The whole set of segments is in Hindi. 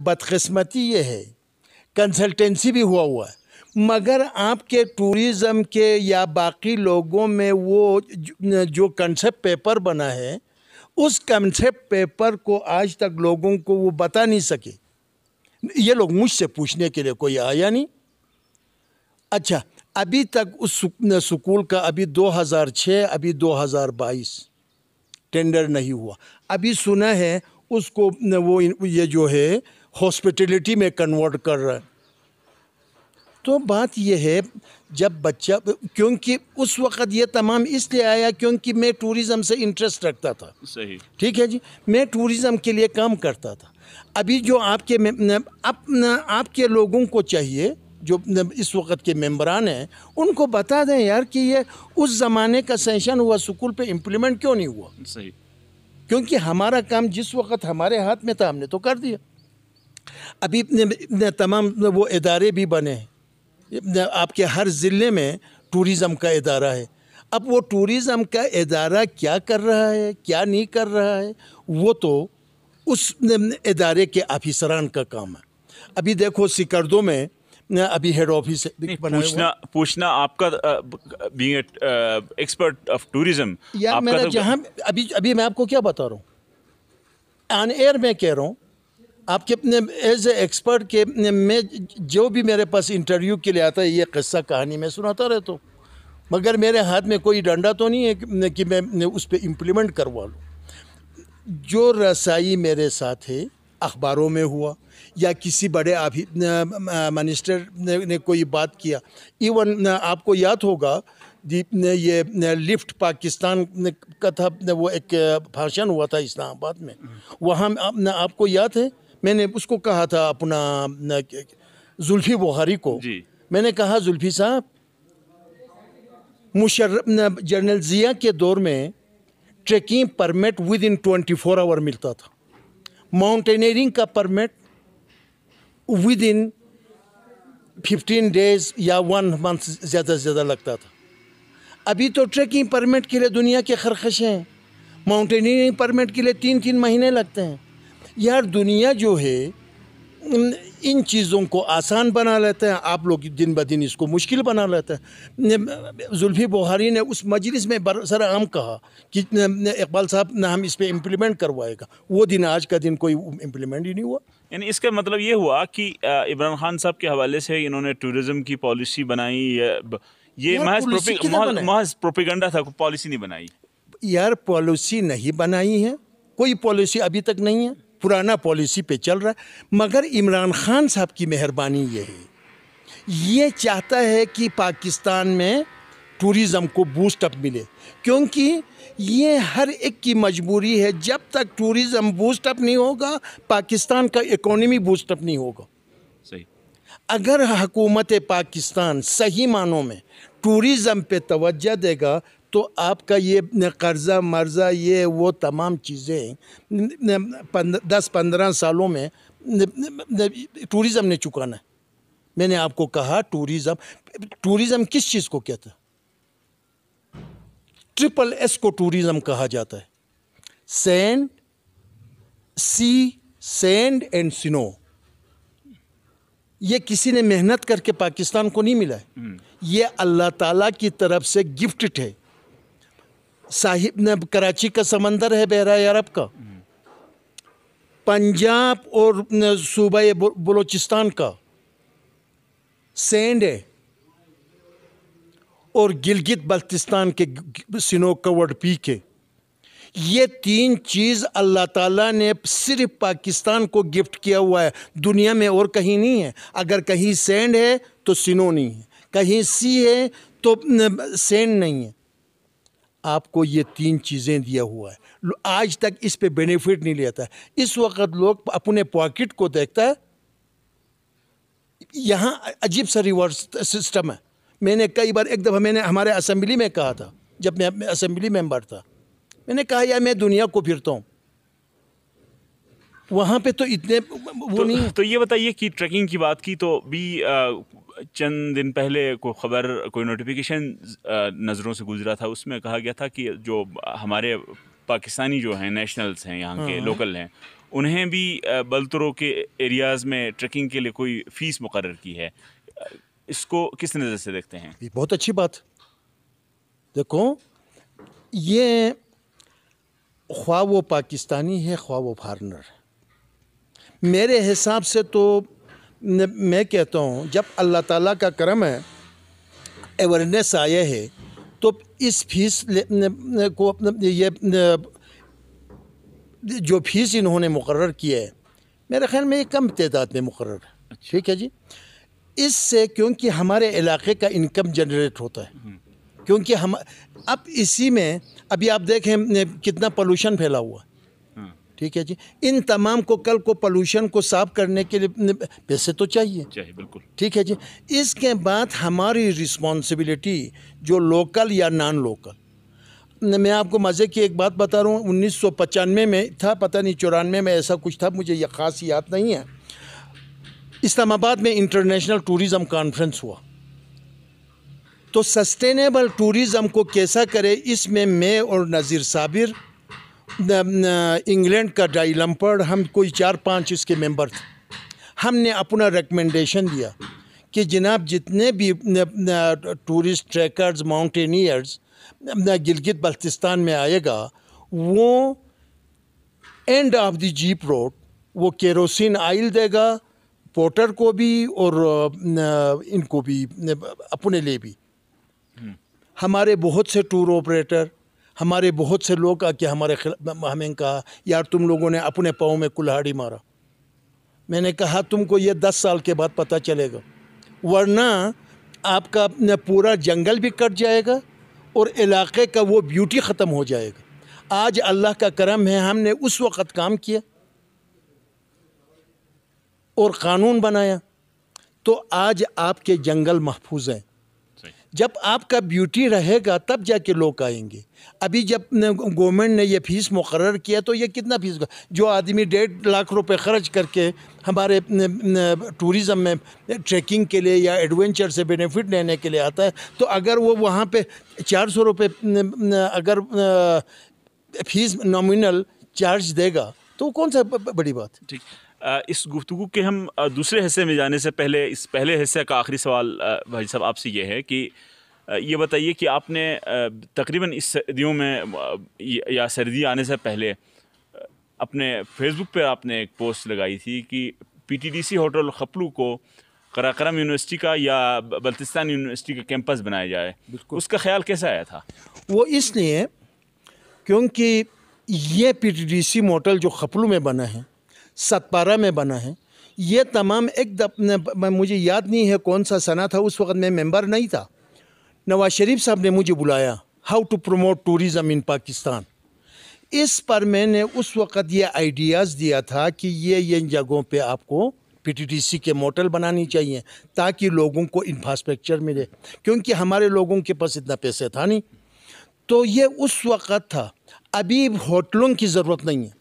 बदकस्मती ये है कंसल्टेंसी भी हुआ हुआ है मगर आपके टूरिज्म के या बाकी लोगों में वो जो कंसेप्ट पेपर बना है उस कंसेप्ट पेपर को आज तक लोगों को वो बता नहीं सके ये लोग मुझसे पूछने के लिए कोई आया नहीं अच्छा अभी तक उस स्कूल का अभी 2006 अभी 2022 टेंडर नहीं हुआ अभी सुना है उसको वो ये जो है हॉस्पिटलिटी में कन्वर्ट कर रहा है तो बात यह है जब बच्चा क्योंकि उस वक़्त ये तमाम इसलिए आया क्योंकि मैं टूरिज़म से इंटरेस्ट रखता था सही ठीक है जी मैं टूरिज़म के लिए काम करता था अभी जो आपके अब आपके लोगों को चाहिए जो इस वक्त के मेम्बरान हैं उनको बता दें यार कि ये उस ज़माने का सेंशन हुआ स्कूल पे इम्प्लीमेंट क्यों नहीं हुआ सही क्योंकि हमारा काम जिस वक्त हमारे हाथ में था हमने तो कर दिया अभी इतने इतने तमाम वो इदारे भी बने हैं आपके हर ज़िले में टूरिज़म का इदारा है अब वो टूरिज़म का इदारा क्या कर रहा है क्या नहीं कर रहा है वो तो उस इदारे के आफिसरान का काम है अभी देखो सिकर्दों में अभी हेड ऑफिस पूछना पूछना आपका बीइंग एक्सपर्ट ऑफ टूरिज्म यार मैंने तो- जहाँ अभी अभी मैं आपको क्या बता रहा हूँ ऑन एयर में कह रहा हूँ आपके अपने एज ए एक्सपर्ट के मैं जो भी मेरे पास इंटरव्यू के लिए आता है ये किस्सा कहानी मैं सुनाता रहता हूँ मगर मेरे हाथ में कोई डंडा तो नहीं है कि मैं उस पर इम्प्लीमेंट करवा लूँ जो रसाई मेरे साथ है अखबारों में हुआ या किसी बड़े अभी मिनिस्टर ने, ने कोई बात किया इवन आपको याद होगा ने ये ने लिफ्ट पाकिस्तान का था वो एक भाषण हुआ था इस्लामाबाद में वहाँ आपको याद है मैंने उसको कहा था अपना जुल्फी बुहारी को मैंने कहा जुल्फी साहब मुशर जनरल ज़िया के दौर में trekking permit within twenty four hour मिलता था माउंटेनियरिंग का permit within fifteen days या वन मंथ ज़्यादा से ज़्यादा लगता था अभी तो ट्रैकिंग परमिट के लिए दुनिया के खरखशें हैं माउंटेनियरिंग परमिट के लिए तीन तीन महीने लगते हैं यार दुनिया जो है इन चीज़ों को आसान बना लेते हैं आप लोग दिन ब दिन इसको मुश्किल बना लेते हैं जुल्फी बुहारी ने उस मजलिस में बरसर आम कहा कि इकबाल साहब ने हम इस पर इम्प्लीमेंट करवाएगा वो दिन आज का दिन कोई इम्प्लीमेंट ही नहीं हुआ यानी इसका मतलब ये हुआ कि इमरान खान साहब के हवाले से इन्होंने टूरिज़म की पॉलिसी बनाई ये महज महज प्रोपिगंडा था पॉलिसी नहीं बनाई यार पॉलिसी नहीं बनाई है कोई पॉलिसी अभी तक नहीं है पुराना पॉलिसी पे चल रहा है मगर इमरान खान साहब की मेहरबानी ये है ये चाहता है कि पाकिस्तान में टूरिज़म को बूस्ट अप मिले क्योंकि ये हर एक की मजबूरी है जब तक टूरिज़म बूस्ट अप नहीं होगा पाकिस्तान का इकोनॉमी बूस्ट अप नहीं होगा सही अगर हुकूमत पाकिस्तान सही मानों में टूरिज़म पे तवज्जो देगा तो आपका ये कर्ज़ा मर्ज़ा ये वो तमाम चीज़ें दस पंद्रह सालों में टूरिज़म ने चुकाना है मैंने आपको कहा टूरिज़म टूरिज़म किस चीज़ को कहता है ट्रिपल एस को टूरिज़म कहा जाता है sand sea sand and snow ये किसी ने मेहनत करके पाकिस्तान को नहीं मिला है हम्म। ये अल्लाह ताला की तरफ से गिफ्ट है साहिब ने कराची का समंदर है बहरा अरब का पंजाब और सूबा बलोचिस्तान का सेंड है और गिलगित बल्तिस्तान के सिनो कवड़ पी के ये तीन चीज़ अल्लाह ताला ने सिर्फ पाकिस्तान को गिफ्ट किया हुआ है दुनिया में और कहीं नहीं है अगर कहीं सेंड है तो सिनो नहीं है कहीं सी है तो सेंड नहीं है आपको ये तीन चीज़ें दिया हुआ है आज तक इस पे बेनिफिट नहीं लेता इस वक्त लोग अपने पॉकेट को देखता है यहाँ अजीब सा रिवर्स सिस्टम है मैंने कई बार एक दफ़ा मैंने हमारे असम्बली में कहा था जब मैं असम्बली मेम्बर था मैंने कहा यार मैं दुनिया को फिरता हूँ वहाँ पे तो इतने वो तो, नहीं तो ये बताइए कि ट्रैकिंग की बात की तो भी चंद दिन पहले कोई ख़बर कोई नोटिफिकेशन नज़रों से गुजरा था उसमें कहा गया था कि जो हमारे पाकिस्तानी जो हैं नेशनल्स हैं यहाँ के लोकल हाँ। हैं उन्हें भी बलतरो के एरियाज़ में ट्रैकिंग के लिए कोई फ़ीस मुकर की है इसको किस नज़र से देखते हैं ये बहुत अच्छी बात देखो ये ख्वाब वो पाकिस्तानी है ख्वाब वो फारनर है मेरे हिसाब से तो मैं कहता हूँ जब अल्लाह ताला का करम है अवेयरनेस आया है तो इस फीस को ये जो फीस इन्होंने मुकर किया है मेरे ख्याल में ये कम तदाद में मुकर अच्छा। ठीक है जी इससे क्योंकि हमारे इलाके का इनकम जनरेट होता है हम्म। क्योंकि हम अब इसी में अभी आप देखें कितना पोल्यूशन फैला हुआ है ठीक है जी इन तमाम को कल को पोल्यूशन को साफ करने के लिए पैसे तो चाहिए चाहिए बिल्कुल ठीक है जी इसके बाद हमारी रिस्पॉन्सिबिलिटी जो लोकल या नॉन लोकल मैं आपको मज़े की एक बात बता रहा हूँ उन्नीस सौ पचानवे में था पता नहीं चौरानवे में ऐसा कुछ था मुझे यह ख़ास याद नहीं है इस्लामाबाद में इंटरनेशनल टूरिज़म कॉन्फ्रेंस हुआ तो सस्टेनेबल टूरिज़म को कैसा करे इसमें मैं और नज़ीर साबिर इंग्लैंड का डाई लम्पर्ड हम कोई चार पांच इसके मेंबर थे हमने अपना रिकमेंडेशन दिया कि जनाब जितने भी tourist trekkers mountaineers Gilgit Baltistan में आएगा वो end of the jeep road वो केरोसिन आयल देगा पोटर को भी और इनको भी अपने लिए भी हम्म। हमारे बहुत से टूर ऑपरेटर हमारे बहुत से लोग आके हमारे हमें कहा यार तुम लोगों ने अपने पाँव में कुल्हाड़ी मारा मैंने कहा तुमको ये दस साल के बाद पता चलेगा वरना आपका पूरा जंगल भी कट जाएगा और इलाके का वो ब्यूटी ख़त्म हो जाएगा आज अल्लाह का करम है हमने उस वक़्त काम किया और क़ानून बनाया तो आज आपके जंगल महफूज हैं जब आपका ब्यूटी रहेगा तब जाके लोग आएंगे अभी जब गवर्नमेंट ने ये फीस मुकर किया तो ये कितना फीस जो आदमी डेढ़ लाख रुपए खर्च करके हमारे टूरिज़म में ट्रैकिंग के लिए या एडवेंचर से बेनिफिट लेने के लिए आता है तो अगर वो वहाँ पे चार सौ रुपये अगर फीस नॉमिनल चार्ज देगा तो कौन सा बड़ी बात ठीक इस गुफ्तु के हम दूसरे हिस्से में जाने से पहले इस पहले हिस्से का आखिरी सवाल भाई साहब आपसे ये है कि ये बताइए कि आपने तकरीबन इस सर्दियों में या सर्दी आने से पहले अपने फेसबुक पर आपने एक पोस्ट लगाई थी कि पीटीडीसी होटल खपलू को कराकरम यूनिवर्सिटी का या बल्तिस्तान यूनिवर्सिटी का कैंपस बनाया जाए उसका ख्याल कैसे आया था वो इसलिए क्योंकि ये पीटीडीसी मॉडल जो खपलू में बना है सतपारा में बना है ये तमाम एक दप, मुझे याद नहीं है कौन सा सना था उस वक्त मैं मेंबर नहीं था नवाज शरीफ साहब ने मुझे बुलाया how to promote tourism in Pakistan इस पर मैंने उस वक्त ये आइडियाज़ दिया था कि ये ये जगहों पे आपको पीटीटीसी के मोटल बनानी चाहिए ताकि लोगों को इंफ्रास्ट्रक्चर मिले क्योंकि हमारे लोगों के पास इतना पैसे था नहीं तो ये उस वक़्त था अभी होटलों की ज़रूरत नहीं है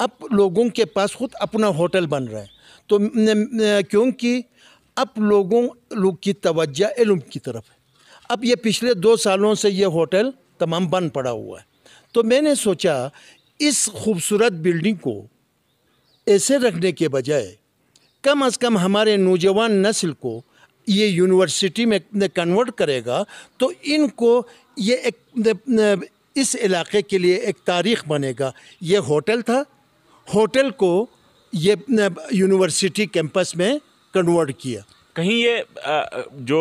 अब लोगों के पास ख़ुद अपना होटल बन रहा है तो क्योंकि अब लोगों लोग की तवज्जा इलम की तरफ है अब ये पिछले दो सालों से ये होटल तमाम बंद पड़ा हुआ है तो मैंने सोचा इस खूबसूरत बिल्डिंग को ऐसे रखने के बजाय कम अज़ कम हमारे नौजवान नस्ल को ये यूनिवर्सिटी में कन्वर्ट करेगा तो इनको ये एक इस इलाके के लिए एक तारीख बनेगा ये होटल था होटल को ये यूनिवर्सिटी कैंपस में कन्वर्ट किया कहीं ये जो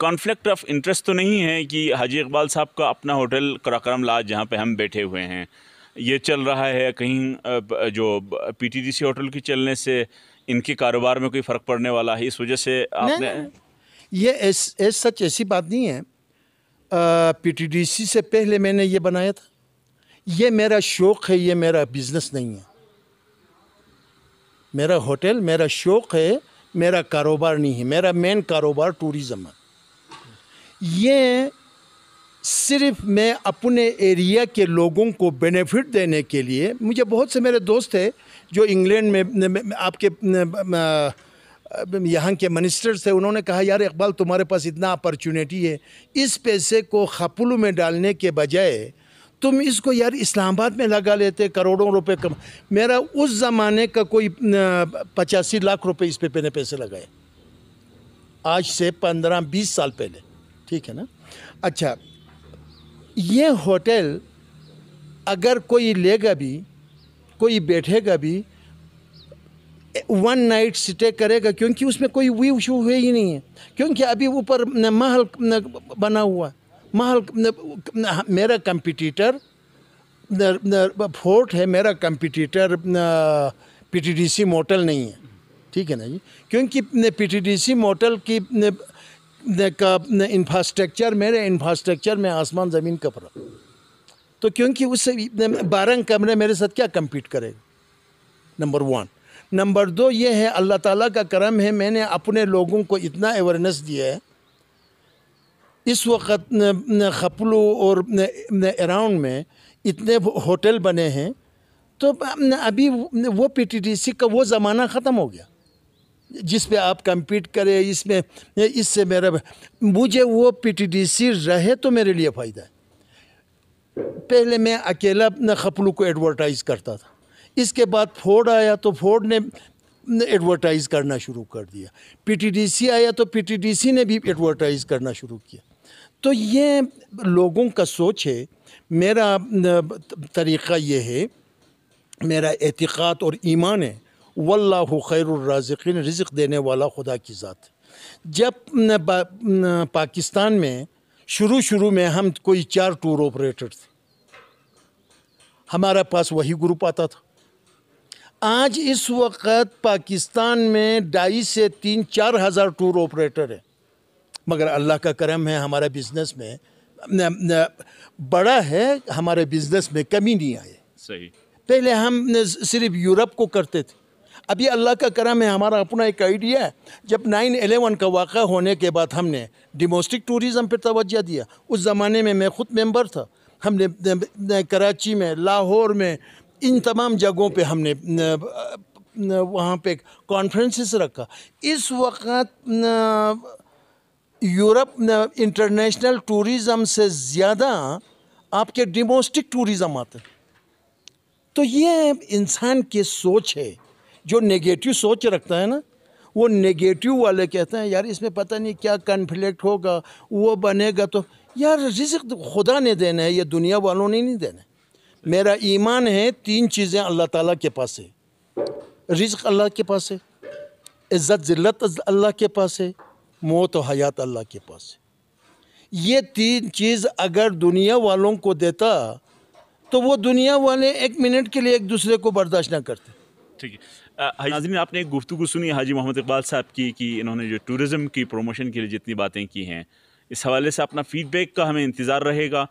कॉन्फ्लिक्ट ऑफ इंटरेस्ट तो नहीं है कि हाजी इकबाल साहब का अपना होटल कराक्रम लाज जहाँ पे हम बैठे हुए हैं ये चल रहा है कहीं जो पीटीडीसी होटल की चलने से इनके कारोबार में कोई फ़र्क पड़ने वाला है इस वजह से आपने ये एस, एस सच ऐसी बात नहीं है पीटीडीसी से पहले मैंने ये बनाया था ये मेरा शौक़ है ये मेरा बिज़नेस नहीं है मेरा होटल मेरा शौक़ है मेरा कारोबार नहीं है मेरा मेन कारोबार टूरिज़्म है ये सिर्फ मैं अपने एरिया के लोगों को बेनिफिट देने के लिए मुझे बहुत से मेरे दोस्त हैं जो इंग्लैंड में आपके यहाँ के मिनिस्टर थे उन्होंने कहा यार इकबाल तुम्हारे पास इतना अपॉर्चुनिटी है इस पैसे को खपुल में डालने के बजाय तुम इसको यार इस्लामाबाद में लगा लेते करोड़ों रुपए कम मेरा उस ज़माने का कोई पचासी लाख रुपए इस पे मैंने पैसे लगाए आज से पंद्रह बीस साल पहले ठीक है ना अच्छा ये होटल अगर कोई लेगा भी कोई बैठेगा भी वन नाइट स्टे करेगा क्योंकि उसमें कोई व्यू शू है ही नहीं है क्योंकि अभी ऊपर महल बना हुआ है महल मेरा कंपटीटर फोर्ट है मेरा कंपटीटर पीटीडीसी मोटल नहीं है ठीक है ना जी क्योंकि पीटीडीसी मोटल की का इंफ्रास्ट्रक्चर मेरे इंफ्रास्ट्रक्चर में आसमान ज़मीन का फर्क तो क्योंकि उससे बारह कमरे मेरे साथ क्या कम्पीट करेगा नंबर वन नंबर दो ये है अल्लाह ताला का करम है मैंने अपने लोगों को इतना अवेयरनेस दिया है इस वक्त खपलू और अराउंड में इतने होटल बने हैं तो अभी वो पीटीटीसी का वो ज़माना ख़त्म हो गया जिस पे आप कम्पीट करें इसमें इससे मेरा मुझे वो पीटीटीसी रहे तो मेरे लिए फ़ायदा है पहले मैं अकेला अपने खपलू को एडवर्टाइज़ करता था इसके बाद फोर्ड आया तो फोर्ड ने एडवर्टाइज़ करना शुरू कर दिया पीटीडीसी आया तो पीटीडीसी ने भी एडवर्टाइज़ करना शुरू किया तो ये लोगों का सोच है मेरा तरीक़ा ये है मेरा एहतिकात और ईमान है वल्ला खैरराज़िन रिज़ देने वाला खुदा की ज़ात जब पाकिस्तान में शुरू शुरू में हम कोई चार टूर ऑपरेटर थे हमारा पास वही ग्रुप आता था आज इस वक्त पाकिस्तान में ढाई से तीन चार हज़ार टूर ऑपरेटर हैं मगर अल्लाह का करम है हमारे बिजनेस में न, न, बड़ा है हमारे बिजनेस में कमी नहीं आई सही पहले हम सिर्फ यूरोप को करते थे अभी अल्लाह का करम है हमारा अपना एक आइडिया है जब नाइन एलेवन का वाक़ होने के बाद हमने डोमेस्टिक टूरिज़म पर तोज्जा दिया उस ज़माने में मैं ख़ुद मेंबर था हमने कराची में लाहौर में इन तमाम जगहों पे हमने वहाँ पे कॉन्फ्रेंसिस रखा इस वक्त यूरोप इंटरनेशनल टूरिज़म से ज़्यादा आपके डोमेस्टिक टूरिज़म आते हैं तो ये इंसान की सोच है जो नेगेटिव सोच रखता है ना वो नेगेटिव वाले कहते हैं यार इसमें पता नहीं क्या कन्फ्लिक्ट होगा वो बनेगा तो यार रिज्क खुदा ने देना है ये दुनिया वालों ने नहीं देना मेरा ईमान है तीन चीज़ें अल्लाह ताला के पास है रिज्क अल्लाह के पास है इज़्ज़त ज़िल्लत अल्लाह के पास है मौत और हयात अल्लाह के पास है ये तीन चीज़ अगर दुनिया वालों को देता तो वो दुनिया वाले एक मिनट के लिए एक दूसरे को बर्दाश्त ना करते ठीक है नाजिन आपने एक गुफ्तु सुनी हाजी मोहम्मद इकबाल साहब की कि इन्होंने जो टूरिज़म की प्रोमोशन के लिए जितनी बातें की हैं इस हवाले से अपना फ़ीडबैक का हमें इंतज़ार रहेगा